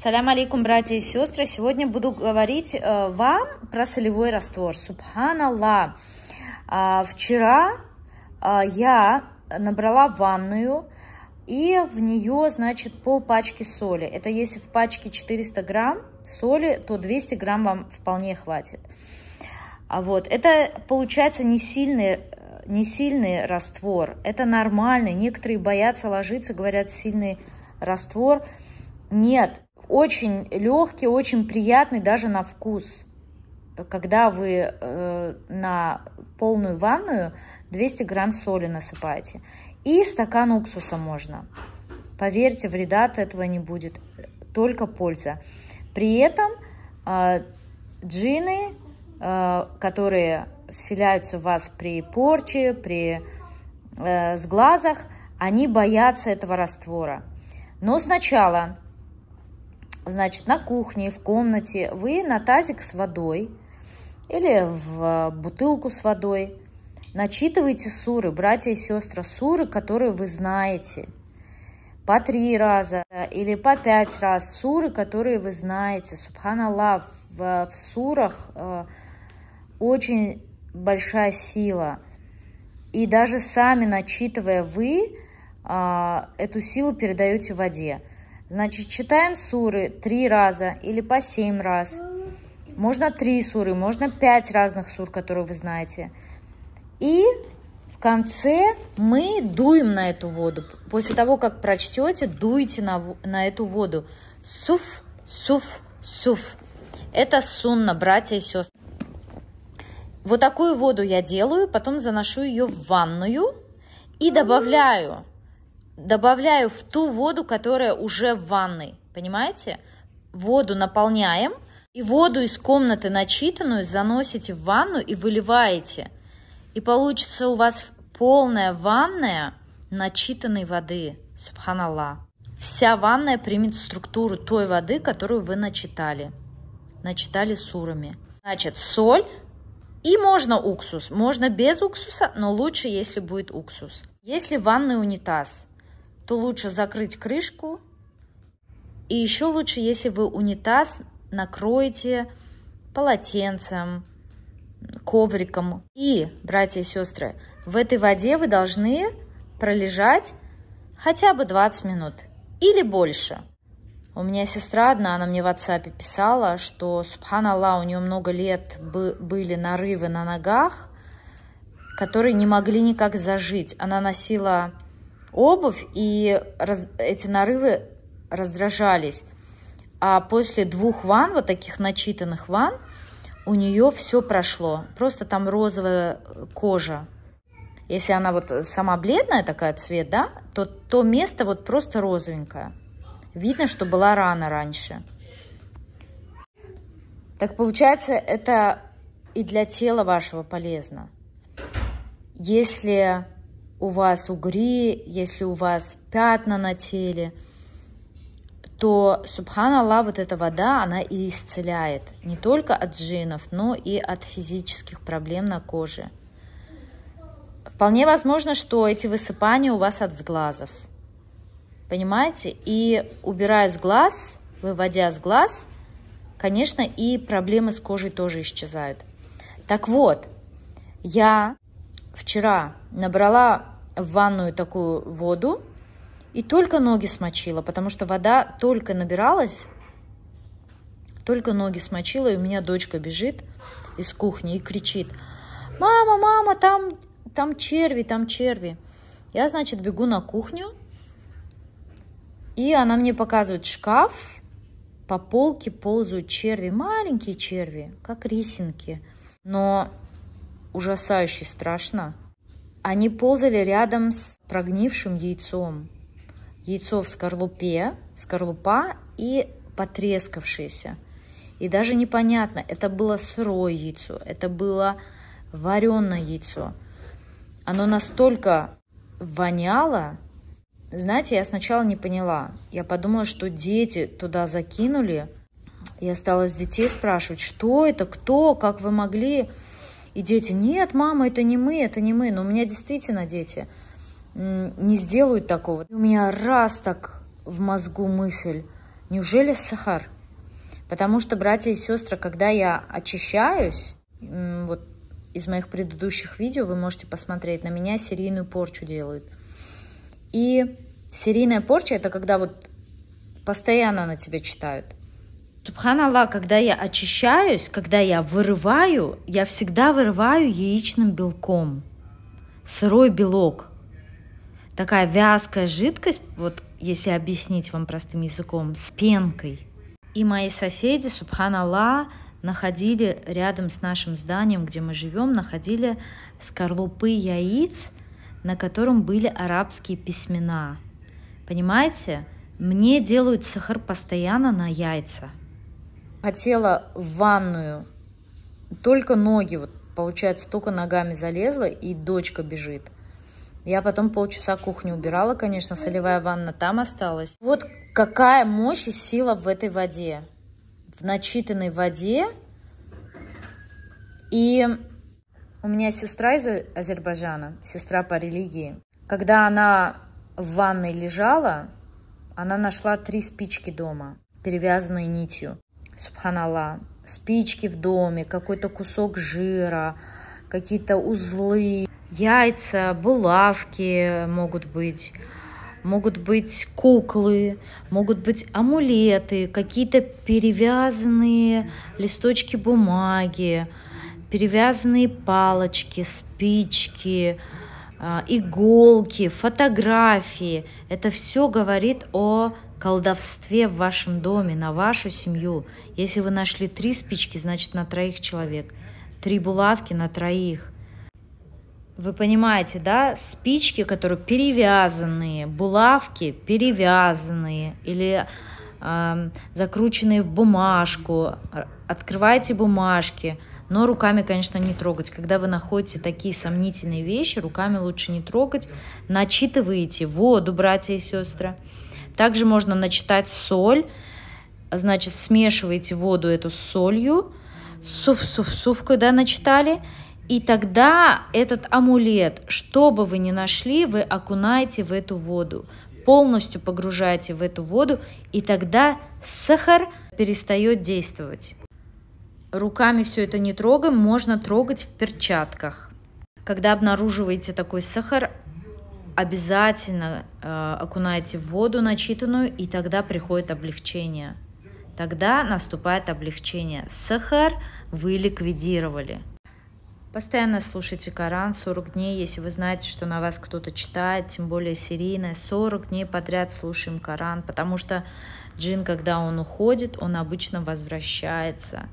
Салям алейкум, братья и сестры. Сегодня буду говорить э, вам про солевой раствор. Субханаллах. А, вчера а, я набрала ванную и в нее, значит, пол пачки соли. Это если в пачке 400 грамм соли, то 200 грамм вам вполне хватит. А вот это получается не сильный э, не сильный раствор, это нормальный. Некоторые боятся ложиться, говорят, сильный раствор. Нет, очень легкий, очень приятный даже на вкус. Когда вы э, на полную ванную 200 грамм соли насыпаете. И стакан уксуса можно. Поверьте, вреда от этого не будет, только польза. При этом э, джины, э, которые вселяются в вас при порче, при э, сглазах, они боятся этого раствора. Но сначала Значит, на кухне, в комнате вы на тазик с водой или в э, бутылку с водой начитываете суры, братья и сестры, суры, которые вы знаете. По три раза или по пять раз суры, которые вы знаете. Субханаллах, в, в сурах э, очень большая сила. И даже сами начитывая вы, э, эту силу передаете воде. Значит, читаем суры три раза или по семь раз. Можно три суры, можно пять разных сур, которые вы знаете. И в конце мы дуем на эту воду. После того, как прочтете, дуйте на, на эту воду. Суф, суф, суф. Это сунна, братья и сестры. Вот такую воду я делаю, потом заношу ее в ванную и добавляю добавляю в ту воду, которая уже в ванной, понимаете? Воду наполняем, и воду из комнаты начитанную заносите в ванну и выливаете. И получится у вас полная ванная начитанной воды. Субханалла. Вся ванная примет структуру той воды, которую вы начитали. Начитали сурами. Значит, соль и можно уксус. Можно без уксуса, но лучше, если будет уксус. Если ванный унитаз – то лучше закрыть крышку. И еще лучше, если вы унитаз накроете полотенцем, ковриком. И, братья и сестры, в этой воде вы должны пролежать хотя бы 20 минут или больше. У меня сестра одна, она мне в WhatsApp писала, что, субханаллах, у нее много лет бы были нарывы на ногах, которые не могли никак зажить. Она носила обувь, и раз, эти нарывы раздражались. А после двух ванн, вот таких начитанных ванн, у нее все прошло. Просто там розовая э, кожа. Если она вот э, сама бледная такая цвет, да, то то место вот просто розовенькое. Видно, что была рана раньше. Так получается, это и для тела вашего полезно. Если у вас угри, если у вас пятна на теле, то, субханаллах, вот эта вода, она и исцеляет не только от джинов, но и от физических проблем на коже. Вполне возможно, что эти высыпания у вас от сглазов. Понимаете? И убирая с глаз, выводя с глаз, конечно, и проблемы с кожей тоже исчезают. Так вот, я вчера набрала в ванную такую воду и только ноги смочила, потому что вода только набиралась, только ноги смочила, и у меня дочка бежит из кухни и кричит, мама, мама, там, там черви, там черви. Я, значит, бегу на кухню, и она мне показывает шкаф, по полке ползают черви, маленькие черви, как рисинки. Но ужасающе страшно. Они ползали рядом с прогнившим яйцом. Яйцо в скорлупе, скорлупа и потрескавшееся. И даже непонятно, это было сырое яйцо, это было вареное яйцо. Оно настолько воняло, знаете, я сначала не поняла. Я подумала, что дети туда закинули. Я стала с детей спрашивать, что это, кто, как вы могли. И дети, нет, мама, это не мы, это не мы. Но у меня действительно дети не сделают такого. И у меня раз так в мозгу мысль, неужели сахар? Потому что, братья и сестры, когда я очищаюсь, вот из моих предыдущих видео вы можете посмотреть, на меня серийную порчу делают. И серийная порча – это когда вот постоянно на тебя читают. Субханаллах, когда я очищаюсь, когда я вырываю, я всегда вырываю яичным белком. Сырой белок. Такая вязкая жидкость, вот если объяснить вам простым языком, с пенкой. И мои соседи, субханаллах, находили рядом с нашим зданием, где мы живем, находили скорлупы яиц, на котором были арабские письмена. Понимаете? Мне делают сахар постоянно на яйца – хотела в ванную, только ноги, вот получается, только ногами залезла, и дочка бежит. Я потом полчаса кухню убирала, конечно, солевая ванна там осталась. Вот какая мощь и сила в этой воде. В начитанной воде. И у меня сестра из Азербайджана, сестра по религии. Когда она в ванной лежала, она нашла три спички дома, перевязанные нитью субханалла, спички в доме, какой-то кусок жира, какие-то узлы, яйца, булавки могут быть, могут быть куклы, могут быть амулеты, какие-то перевязанные листочки бумаги, перевязанные палочки, спички, а, иголки, фотографии. Это все говорит о колдовстве в вашем доме, на вашу семью. Если вы нашли три спички, значит на троих человек. Три булавки на троих. Вы понимаете, да? Спички, которые перевязанные, булавки перевязанные или э, закрученные в бумажку. Открывайте бумажки. Но руками, конечно, не трогать. Когда вы находите такие сомнительные вещи, руками лучше не трогать. Начитываете воду, братья и сестры. Также можно начитать соль. Значит, смешиваете воду эту с солью. Суф, суф, суф, когда начитали. И тогда этот амулет, что бы вы ни нашли, вы окунаете в эту воду, полностью погружаете в эту воду, и тогда сахар перестает действовать. Руками все это не трогаем, можно трогать в перчатках. Когда обнаруживаете такой сахар, обязательно Э, окунаете в воду начитанную, и тогда приходит облегчение. Тогда наступает облегчение. Сахар вы ликвидировали. Постоянно слушайте Коран 40 дней, если вы знаете, что на вас кто-то читает, тем более серийное. 40 дней подряд слушаем Коран, потому что джин, когда он уходит, он обычно возвращается.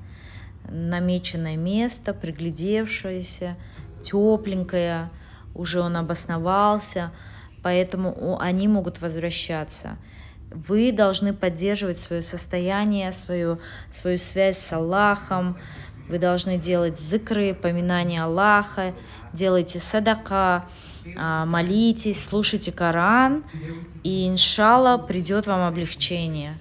Намеченное место, приглядевшееся, тепленькое, уже он обосновался – поэтому они могут возвращаться. Вы должны поддерживать свое состояние, свою, свою связь с Аллахом, вы должны делать зикры, поминания Аллаха, делайте садака, а, молитесь, слушайте Коран, и иншалла придет вам облегчение.